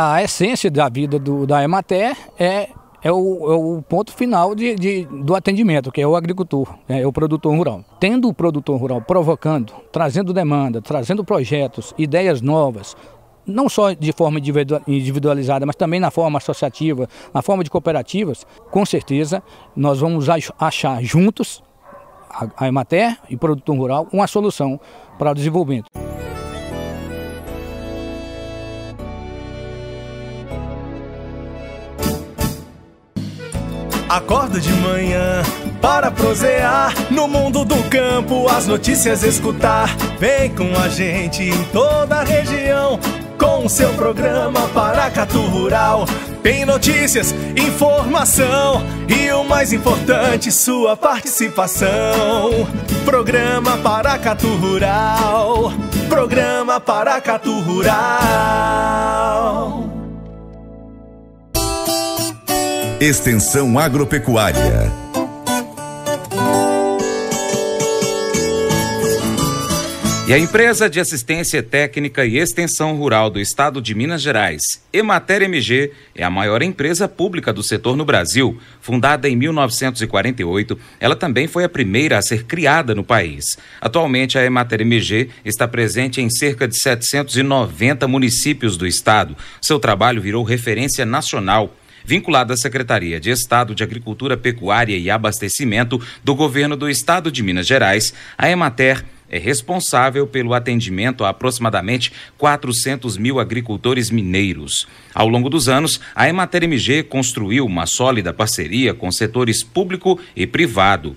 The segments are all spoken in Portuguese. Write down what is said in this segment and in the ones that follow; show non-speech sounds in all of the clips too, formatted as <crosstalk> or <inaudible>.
A essência da vida do, da Emater é, é, o, é o ponto final de, de, do atendimento, que é o agricultor, né, é o produtor rural. Tendo o produtor rural provocando, trazendo demanda, trazendo projetos, ideias novas, não só de forma individualizada, mas também na forma associativa, na forma de cooperativas, com certeza nós vamos achar juntos, a Emater e o produtor rural, uma solução para o desenvolvimento. Acordo de manhã para prosear no mundo do campo, as notícias escutar. Vem com a gente em toda a região com o seu programa Paracatu Rural. Tem notícias, informação e o mais importante, sua participação. Programa Paracatu Rural. Programa Paracatu Rural. Extensão Agropecuária. E a empresa de assistência técnica e extensão rural do estado de Minas Gerais, Emater MG, é a maior empresa pública do setor no Brasil. Fundada em 1948, ela também foi a primeira a ser criada no país. Atualmente, a Emater MG está presente em cerca de 790 municípios do estado. Seu trabalho virou referência nacional Vinculada à Secretaria de Estado de Agricultura, Pecuária e Abastecimento do Governo do Estado de Minas Gerais, a Emater é responsável pelo atendimento a aproximadamente 400 mil agricultores mineiros. Ao longo dos anos, a Emater MG construiu uma sólida parceria com setores público e privado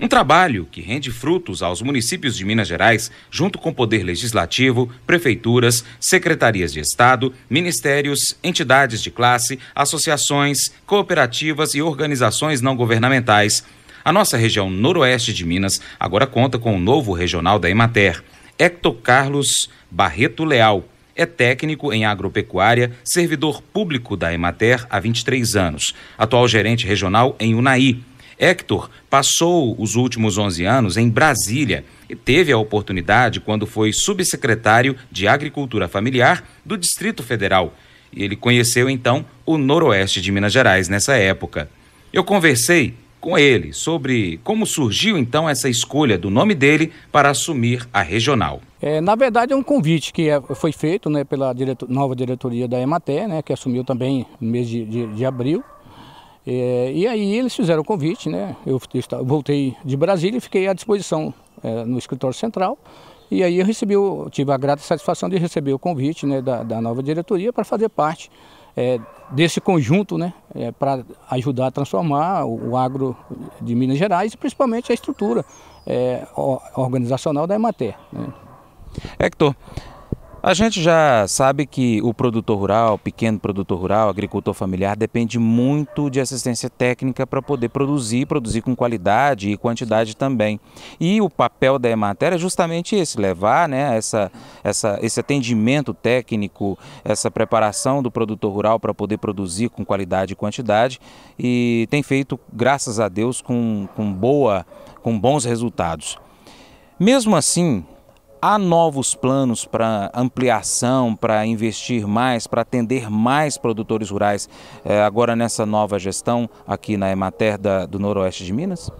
um trabalho que rende frutos aos municípios de Minas Gerais, junto com Poder Legislativo, prefeituras, secretarias de Estado, ministérios, entidades de classe, associações, cooperativas e organizações não governamentais. A nossa região noroeste de Minas agora conta com o um novo regional da Emater, Hector Carlos Barreto Leal. É técnico em agropecuária, servidor público da Emater há 23 anos, atual gerente regional em Unai Hector passou os últimos 11 anos em Brasília e teve a oportunidade quando foi subsecretário de Agricultura Familiar do Distrito Federal. E ele conheceu então o Noroeste de Minas Gerais nessa época. Eu conversei com ele sobre como surgiu então essa escolha do nome dele para assumir a regional. É, na verdade é um convite que é, foi feito né, pela nova diretoria da Emater, né, que assumiu também no mês de, de, de abril, é, e aí eles fizeram o convite, né? Eu voltei de Brasília e fiquei à disposição é, no escritório central. E aí eu recebi, eu tive a grata satisfação de receber o convite né, da, da nova diretoria para fazer parte é, desse conjunto, né, é, para ajudar a transformar o, o, agro de Minas Gerais e principalmente a estrutura é, organizacional da Emater. Né. Hector, a gente já sabe que o produtor rural, pequeno produtor rural, agricultor familiar, depende muito de assistência técnica para poder produzir, produzir com qualidade e quantidade também. E o papel da Emater é justamente esse, levar né, essa, essa, esse atendimento técnico, essa preparação do produtor rural para poder produzir com qualidade e quantidade. E tem feito, graças a Deus, com, com, boa, com bons resultados. Mesmo assim, Há novos planos para ampliação, para investir mais, para atender mais produtores rurais é, agora nessa nova gestão aqui na Emater da, do Noroeste de Minas?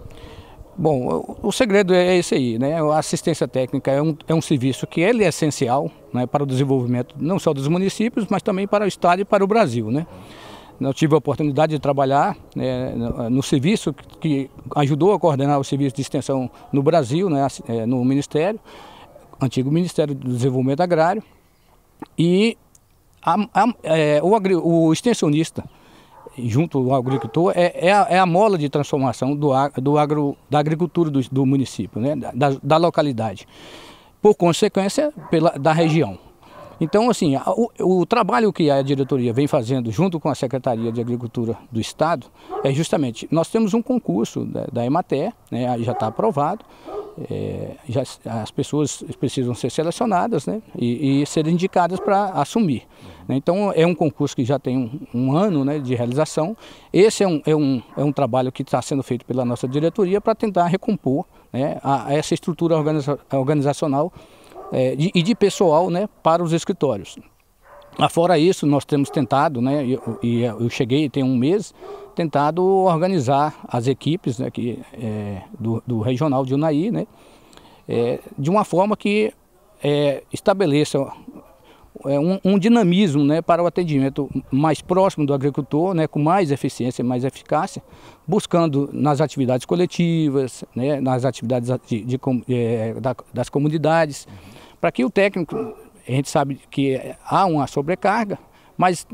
Bom, o segredo é esse aí, né? A assistência técnica é um, é um serviço que ele é essencial né, para o desenvolvimento não só dos municípios, mas também para o Estado e para o Brasil, né? Eu tive a oportunidade de trabalhar né, no serviço que ajudou a coordenar o serviço de extensão no Brasil, né, eh, no Ministério, antigo Ministério do Desenvolvimento Agrário, e a, a, é, o, agri, o, extensionista, junto ao agricultor, é, é, a, é a, mola de transformação do, do agro, da agricultura do, do município, né? da, da localidade. Por consequência, pela, da região. Então, assim, o, o, trabalho que a diretoria vem fazendo junto com a Secretaria de Agricultura do Estado é justamente, nós temos um concurso da, da Emater, né, já está aprovado, é, já, as pessoas precisam ser selecionadas né, e, e serem indicadas para assumir. Né. Então, é um concurso que já tem um, um ano né, de realização. Esse é um, é um, é um trabalho que está sendo feito pela nossa diretoria para tentar recompor né, a, a essa estrutura organiza, organizacional é, de, e de pessoal né, para os escritórios. Afora isso, nós temos tentado, né, e eu, eu, cheguei tem um mês, tentado organizar as equipes né, que, é, do, do, regional de Unai, né, é, de uma forma que é, estabeleça é, um, um, dinamismo né, para o atendimento mais próximo do agricultor, né, com mais eficiência, mais eficácia, buscando nas atividades coletivas, né, nas atividades de, de, é, de, das comunidades. Para que o técnico, a gente sabe que há uma sobrecarga, mas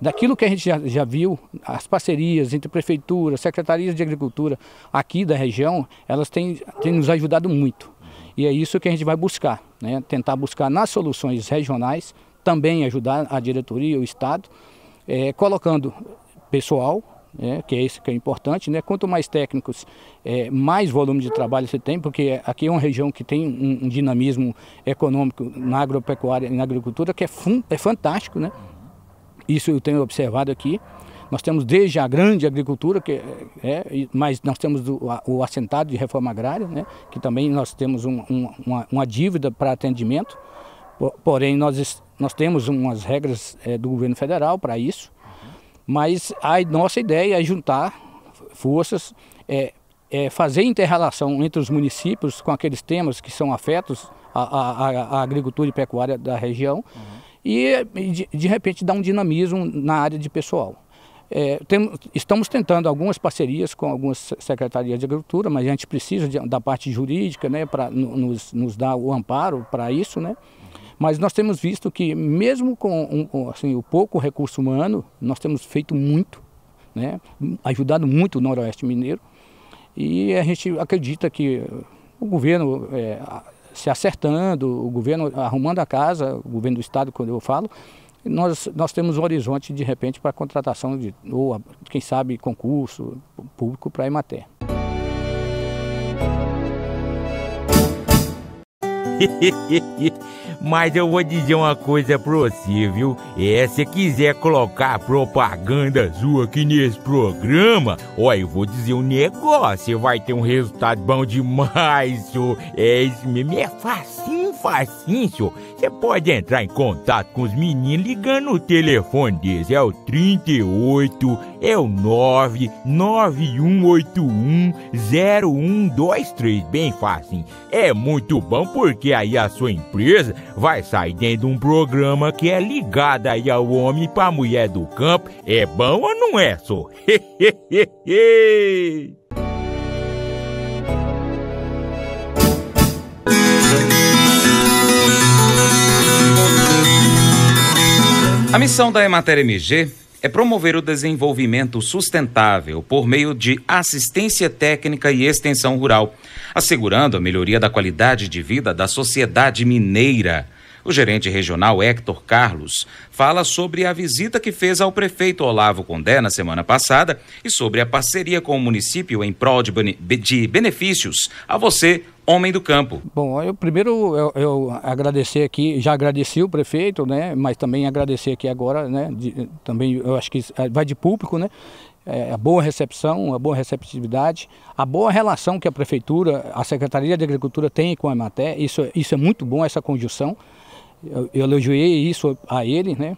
daquilo que a gente já, já viu, as parcerias entre prefeitura secretarias de agricultura aqui da região, elas têm, têm nos ajudado muito. E é isso que a gente vai buscar, né? tentar buscar nas soluções regionais, também ajudar a diretoria, o Estado, é, colocando pessoal, né, que é isso que é importante. Né? Quanto mais técnicos, é, mais volume de trabalho você tem, porque aqui é uma região que tem um, um dinamismo econômico na agropecuária e na agricultura que é, é fantástico. Né? Isso eu tenho observado aqui. Nós temos desde a grande agricultura, que é, é mas nós temos o, o assentado de reforma agrária, né? que também nós temos um, um, uma, uma dívida para atendimento. Porém, nós, nós temos umas regras é, do governo federal para isso. Mas a nossa ideia é juntar forças, é, é fazer interrelação entre os municípios com aqueles temas que são afetos à, à, à agricultura e pecuária da região uhum. e, de, de, repente, dar um dinamismo na área de pessoal. É, tem, estamos tentando algumas parcerias com algumas secretarias de agricultura, mas a gente precisa de, da parte jurídica né, para nos, nos dar o amparo para isso. Né? Mas nós temos visto que, mesmo com, com assim, o pouco recurso humano, nós temos feito muito, né? ajudado muito o Noroeste Mineiro. E a gente acredita que o governo é, se acertando, o governo arrumando a casa, o governo do Estado, quando eu falo, nós, nós temos um horizonte, de repente, para contratação de, ou, quem sabe, concurso público para a Emater. <laughs> Mas eu vou dizer uma coisa pra você, viu? É, se quiser colocar propaganda sua aqui nesse programa, ó, eu vou dizer um negócio, você vai ter um resultado bom demais, senhor. É isso mesmo, é facinho, facinho, senhor. Você pode entrar em contato com os meninos ligando o telefone deles, é o 38, é o 9 0123, bem facinho. É muito bom porque aí a sua empresa vai sair dentro de um programa que é ligado aí ao homem para a mulher do campo. É bom ou não é, só? <laughs> A missão da Emater MG é promover o desenvolvimento sustentável por meio de assistência técnica e extensão rural, assegurando a melhoria da qualidade de vida da sociedade mineira. O gerente regional Hector Carlos fala sobre a visita que fez ao prefeito Olavo Condé na semana passada e sobre a parceria com o município em prol de benefícios a você, homem do campo. Bom, eu primeiro eu, eu, agradecer aqui, já agradeci o prefeito, né? Mas também agradecer aqui agora, né? De, também eu acho que é, vai de público, né? É, a boa recepção, a boa receptividade, a boa relação que a prefeitura, a Secretaria de Agricultura tem com a Ematé, isso, isso é muito bom, essa conjunção. Eu, eu elogiei isso a ele, né?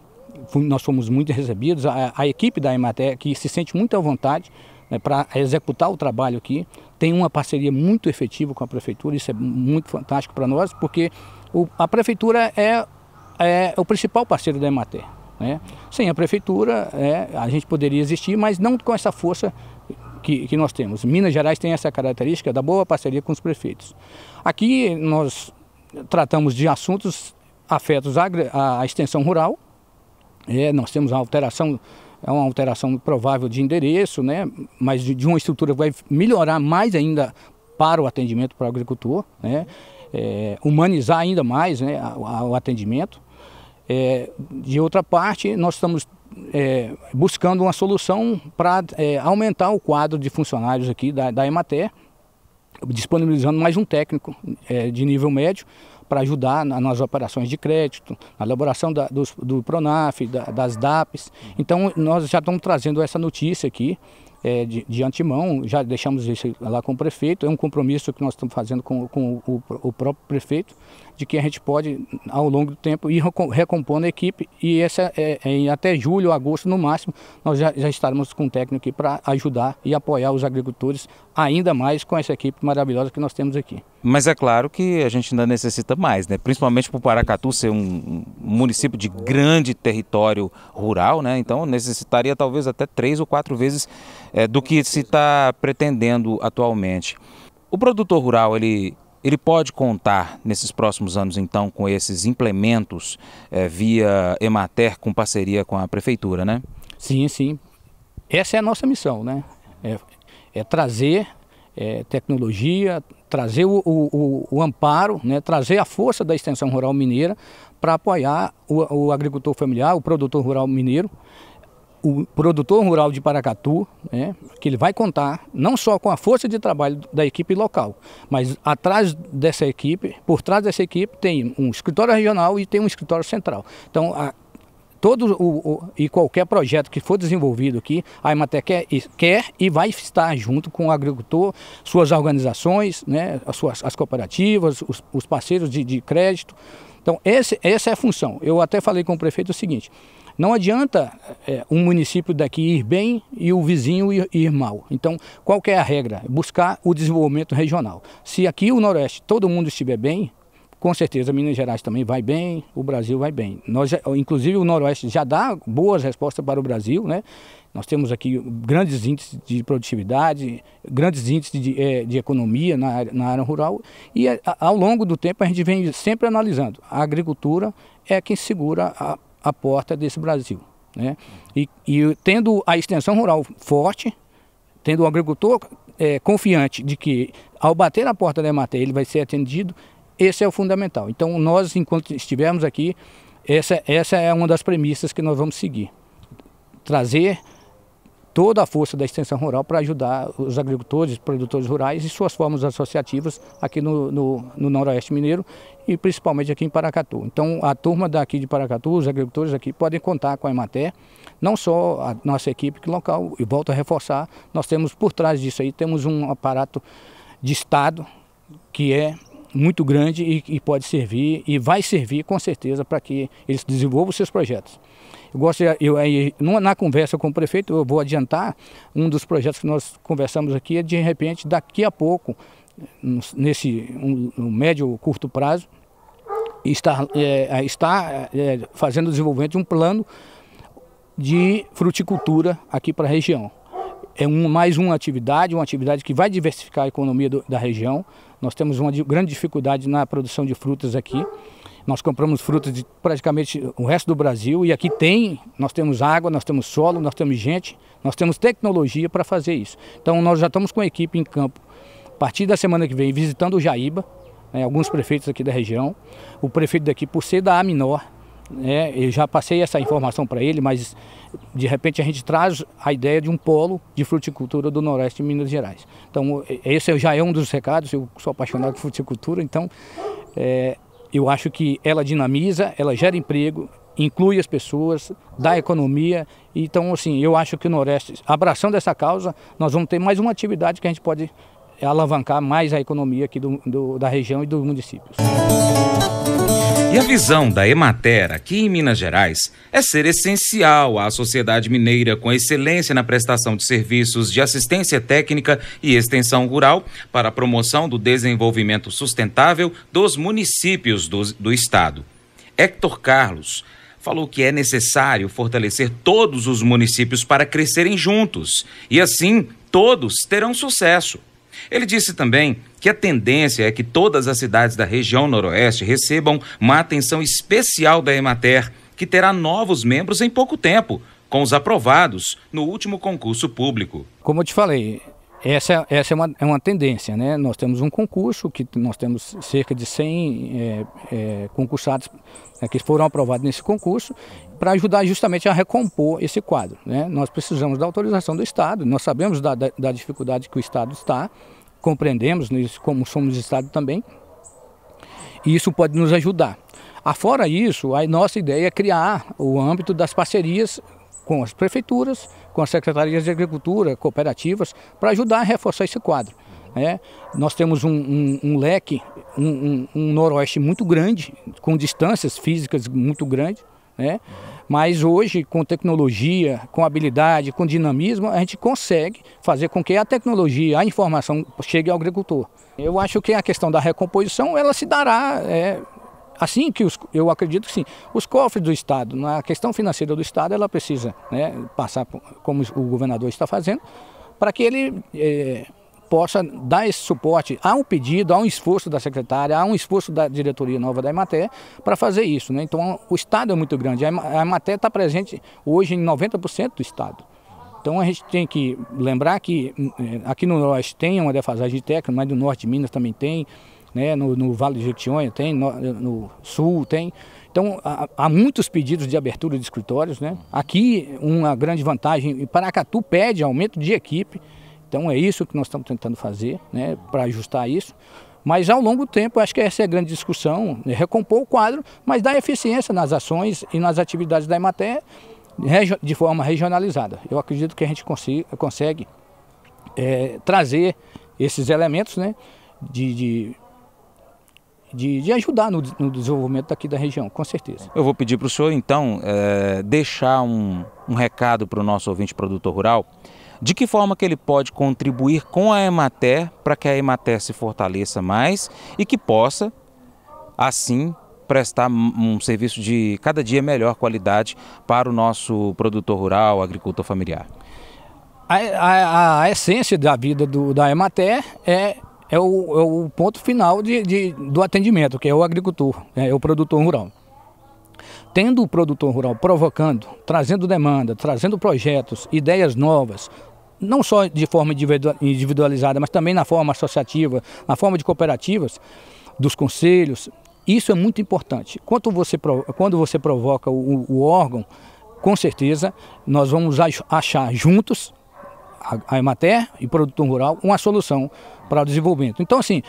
Nós fomos muito recebidos, a, a equipe da Ematé que se sente muito à vontade né, para executar o trabalho aqui tem uma parceria muito efetiva com a prefeitura, isso é muito fantástico para nós, porque o, a prefeitura é, é, o principal parceiro da Emater. Né? Sem a prefeitura, é, a gente poderia existir, mas não com essa força que, que, nós temos. Minas Gerais tem essa característica da boa parceria com os prefeitos. Aqui nós tratamos de assuntos afetos à, à extensão rural, é, nós temos a alteração é uma alteração provável de endereço, né? mas de, de uma estrutura que vai melhorar mais ainda para o atendimento para o agricultor, né? É, humanizar ainda mais né, o atendimento. É, de outra parte, nós estamos é, buscando uma solução para é, aumentar o quadro de funcionários aqui da, da Emater, disponibilizando mais um técnico é, de nível médio para ajudar nas operações de crédito, na elaboração da, dos, do PRONAF, da, das DAPs. Então, nós já estamos trazendo essa notícia aqui é, de, de, antemão, já deixamos isso lá com o prefeito, é um compromisso que nós estamos fazendo com, com o, o, próprio prefeito, de que a gente pode, ao longo do tempo, ir recompondo a equipe e essa, é, é, até julho, agosto no máximo, nós já, já estaremos com um técnico aqui para ajudar e apoiar os agricultores ainda mais com essa equipe maravilhosa que nós temos aqui. Mas é claro que a gente ainda necessita mais, né? principalmente para o Paracatu ser um município de grande território rural, né? então necessitaria talvez até três ou quatro vezes é, do que se está pretendendo atualmente. O produtor rural, ele ele pode contar nesses próximos anos, então, com esses implementos é, via Emater, com parceria com a prefeitura, né? Sim, sim. Essa é a nossa missão, né? É, é trazer é, tecnologia, trazer o, o, o, amparo, né? trazer a força da extensão rural mineira para apoiar o, o agricultor familiar, o produtor rural mineiro, o produtor rural de Paracatu, né, que ele vai contar não só com a força de trabalho da equipe local, mas atrás dessa equipe, por trás dessa equipe, tem um escritório regional e tem um escritório central. Então, a, todo o, o, e qualquer projeto que for desenvolvido aqui, a Imatec quer, quer, e vai estar junto com o agricultor, suas organizações, né, as, suas, as cooperativas, os, os parceiros de, de crédito. Então, esse, essa é a função. Eu até falei com o prefeito o seguinte, não adianta é, um município daqui ir bem e o vizinho ir, ir mal. Então, qual é a regra? Buscar o desenvolvimento regional. Se aqui o Noroeste todo mundo estiver bem, com certeza Minas Gerais também vai bem, o Brasil vai bem. Nós, inclusive o Noroeste já dá boas respostas para o Brasil, né? Nós temos aqui grandes índices de produtividade, grandes índices de, é, de economia na, na, área rural e é, ao longo do tempo a gente vem sempre analisando. A agricultura é quem segura a a porta desse Brasil. Né? E, e tendo a extensão rural forte, tendo o agricultor é, confiante de que ao bater na porta da EMATER ele vai ser atendido, esse é o fundamental. Então nós, enquanto estivermos aqui, essa, essa é uma das premissas que nós vamos seguir. Trazer toda a força da extensão rural para ajudar os agricultores, produtores rurais e suas formas associativas aqui no, no, no, Noroeste Mineiro e principalmente aqui em Paracatu. Então, a turma daqui de Paracatu, os agricultores aqui, podem contar com a Emater, não só a nossa equipe local, e volto a reforçar, nós temos por trás disso aí, temos um aparato de Estado que é muito grande e, e pode servir e vai servir com certeza para que eles desenvolvam seus projetos. Eu gosto, eu, aí, na conversa com o prefeito, eu vou adiantar, um dos projetos que nós conversamos aqui é de repente, daqui a pouco, nesse um, um médio ou curto prazo, estar, é, é, fazendo o desenvolvimento de um plano de fruticultura aqui para a região é um, mais uma atividade, uma atividade que vai diversificar a economia do, da região. Nós temos uma grande dificuldade na produção de frutas aqui. Nós compramos frutas de praticamente o resto do Brasil e aqui tem, nós temos água, nós temos solo, nós temos gente, nós temos tecnologia para fazer isso. Então nós já estamos com a equipe em campo. A partir da semana que vem, visitando o Jaíba, né, alguns prefeitos aqui da região. O prefeito daqui, por ser da A menor, né? Eu já passei essa informação para ele, mas de repente a gente traz a ideia de um polo de fruticultura do Noroeste de Minas Gerais. Então, é, esse já é um dos recados, eu sou apaixonado por fruticultura, então é, eu acho que ela dinamiza, ela gera emprego, inclui as pessoas, dá economia. Então, assim, eu acho que o Noroeste, abraçando essa causa, nós vamos ter mais uma atividade que a gente pode alavancar mais a economia aqui do, do, da região e dos municípios a visão da Emater aqui em Minas Gerais é ser essencial à sociedade mineira com excelência na prestação de serviços de assistência técnica e extensão rural para a promoção do desenvolvimento sustentável dos municípios do, do estado. Hector Carlos falou que é necessário fortalecer todos os municípios para crescerem juntos e assim todos terão sucesso. Ele disse também que a tendência é que todas as cidades da região noroeste recebam uma atenção especial da Emater, que terá novos membros em pouco tempo, com os aprovados no último concurso público. Como eu te falei, essa, é, essa é, uma, é uma tendência, né? Nós temos um concurso que nós temos cerca de 100 é, é, concursados né, que foram aprovados nesse concurso para ajudar justamente a recompor esse quadro, né? Nós precisamos da autorização do Estado, nós sabemos da, da, da dificuldade que o Estado está, compreendemos né, como somos Estado também, e isso pode nos ajudar. Afora isso, a nossa ideia é criar o âmbito das parcerias com as prefeituras, com as secretarias de agricultura, cooperativas, para ajudar a reforçar esse quadro. É, nós temos um, um, um leque, um, um, noroeste muito grande, com distâncias físicas muito grandes, né? mas hoje, com tecnologia, com habilidade, com dinamismo, a gente consegue fazer com que a tecnologia, a informação chegue ao agricultor. Eu acho que a questão da recomposição ela se dará é, Assim que os, eu acredito que sim, os cofres do Estado, na é? questão financeira do Estado, ela precisa né, passar, como o governador está fazendo, para que ele eh, possa dar esse suporte. Há um pedido, há um esforço da secretária, há um esforço da diretoria nova da Emater para fazer isso. Né? Então, o Estado é muito grande. A Emater está presente hoje em 90% do Estado. Então a gente tem que lembrar que eh, aqui no Norte tem uma defasagem técnica, mas no Norte de Minas também tem, né? no, no Vale do Jequitinhonha tem, no, no Sul tem. Então, há, há, muitos pedidos de abertura de escritórios. Né? Aqui, uma grande vantagem, Paracatu pede aumento de equipe, então é isso que nós estamos tentando fazer né, para ajustar isso. Mas ao longo do tempo, acho que essa é a grande discussão, né, recompor o quadro, mas dar eficiência nas ações e nas atividades da Emater de forma regionalizada. Eu acredito que a gente consiga, consegue é, trazer esses elementos né, de, de de, de ajudar no, no, desenvolvimento daqui da região, com certeza. Eu vou pedir para o senhor, então, é, deixar um, um recado para o nosso ouvinte produtor rural. De que forma que ele pode contribuir com a Emater para que a Emater se fortaleça mais e que possa, assim, prestar um serviço de cada dia melhor qualidade para o nosso produtor rural, agricultor familiar? A, a, a essência da vida do, da Emater é é o, é o ponto final de, de, do atendimento, que é o agricultor, né, é o produtor rural. Tendo o produtor rural provocando, trazendo demanda, trazendo projetos, ideias novas, não só de forma individualizada, mas também na forma associativa, na forma de cooperativas, dos conselhos, isso é muito importante. Quando você, quando você provoca o, o órgão, com certeza nós vamos achar juntos a Emater e produtor rural uma solução para o desenvolvimento. Então, assim,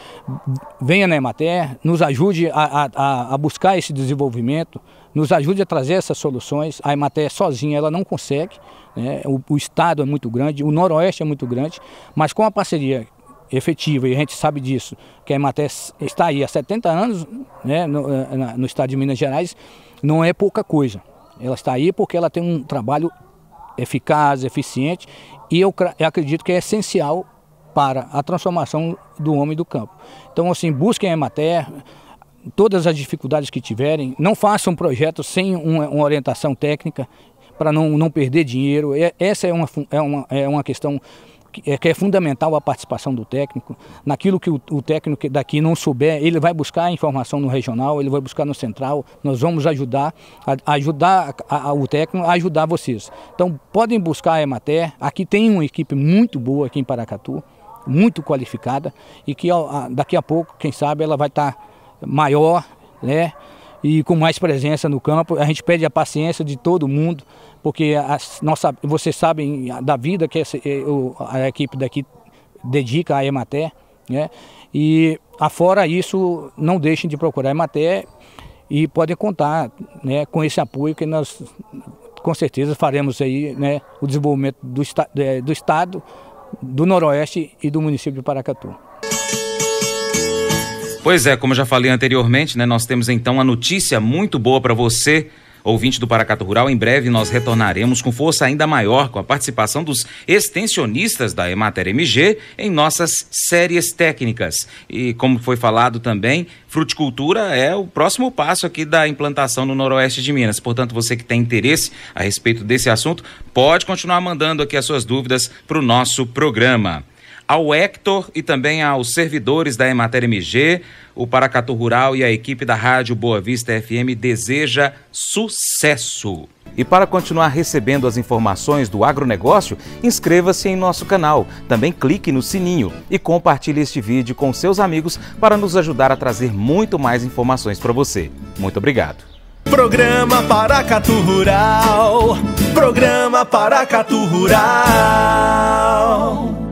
venha na Emater, nos ajude a, a, a buscar esse desenvolvimento, nos ajude a trazer essas soluções. A Emater sozinha ela não consegue, né? o, o Estado é muito grande, o Noroeste é muito grande, mas com a parceria efetiva, e a gente sabe disso, que a Emater está aí há 70 anos né, no, eh, no, estado de Minas Gerais, não é pouca coisa. Ela está aí porque ela tem um trabalho eficaz, eficiente, e eu, eu acredito que é essencial para a transformação do homem do campo. Então, assim, busquem a Emater, todas as dificuldades que tiverem, não façam um projeto sem uma, uma orientação técnica para não, não perder dinheiro. É, essa é uma, é, uma, é uma questão é que é fundamental a participação do técnico. Naquilo que o, o técnico daqui não souber, ele vai buscar a informação no regional, ele vai buscar no central. Nós vamos ajudar, a, ajudar a, a, o técnico a ajudar vocês. Então podem buscar a Emater. Aqui tem uma equipe muito boa aqui em Paracatu, muito qualificada e que ó, daqui a pouco, quem sabe, ela vai estar tá maior, né? E com mais presença no campo. A gente pede a paciência de todo mundo porque as, vocês sabem da vida que essa, eu, eh, a equipe daqui dedica à Emater, né? E afora isso, não deixem de procurar a Emater e podem contar né, com esse apoio que nós com certeza faremos aí né, o desenvolvimento do, do Estado, do Noroeste e do município de Paracatu. Pois é, como já falei anteriormente, né, nós temos então a notícia muito boa para você Ouvinte do Paracato Rural, em breve nós retornaremos com força ainda maior com a participação dos extensionistas da Emater MG em nossas séries técnicas. E como foi falado também, fruticultura é o próximo passo aqui da implantação no noroeste de Minas. Portanto, você que tem interesse a respeito desse assunto, pode continuar mandando aqui as suas dúvidas para o nosso programa ao Hector e também aos servidores da Emater MG, o Paracatu Rural e a equipe da Rádio Boa Vista FM deseja sucesso. E para continuar recebendo as informações do agronegócio, inscreva-se em nosso canal, também clique no sininho e compartilhe este vídeo com seus amigos para nos ajudar a trazer muito mais informações para você. Muito obrigado. Programa Paracatu Rural. Programa Paracatu Rural.